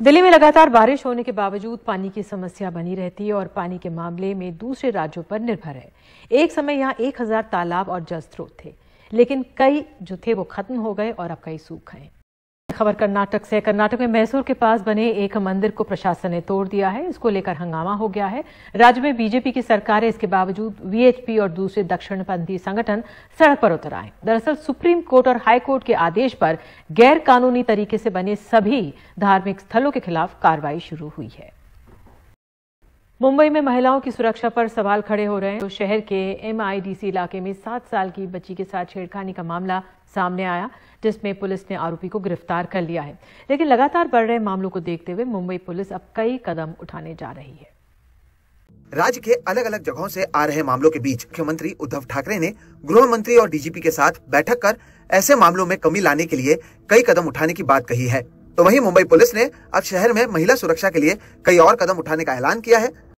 दिल्ली में लगातार बारिश होने के बावजूद पानी की समस्या बनी रहती है और पानी के मामले में दूसरे राज्यों पर निर्भर है एक समय यहाँ एक हजार तालाब और जल स्रोत थे लेकिन कई जो थे वो खत्म हो गए और अब कई सूख गए खबर कर्नाटक से कर्नाटक में मैसूर के पास बने एक मंदिर को प्रशासन ने तोड़ दिया है इसको लेकर हंगामा हो गया है राज्य में बीजेपी की सरकारें इसके बावजूद वीएचपी और दूसरे दक्षिणपंथी संगठन सड़क पर उतर आए दरअसल सुप्रीम कोर्ट और हाई कोर्ट के आदेश पर गैर कानूनी तरीके से बने सभी धार्मिक स्थलों के खिलाफ कार्रवाई शुरू हुई है मुंबई में महिलाओं की सुरक्षा पर सवाल खड़े हो रहे हैं तो शहर के एमआईडीसी इलाके में सात साल की बच्ची के साथ छेड़खानी का मामला सामने आया जिसमें पुलिस ने आरोपी को गिरफ्तार कर लिया है लेकिन लगातार बढ़ रहे मामलों को देखते हुए मुंबई पुलिस अब कई कदम उठाने जा रही है राज्य के अलग अलग जगहों से आ रहे मामलों के बीच मुख्यमंत्री उद्धव ठाकरे ने गृह मंत्री और डीजीपी के साथ बैठक कर ऐसे मामलों में कमी लाने के लिए कई कदम उठाने की बात कही है तो वहीं मुंबई पुलिस ने अब शहर में महिला सुरक्षा के लिए कई और कदम उठाने का ऐलान किया है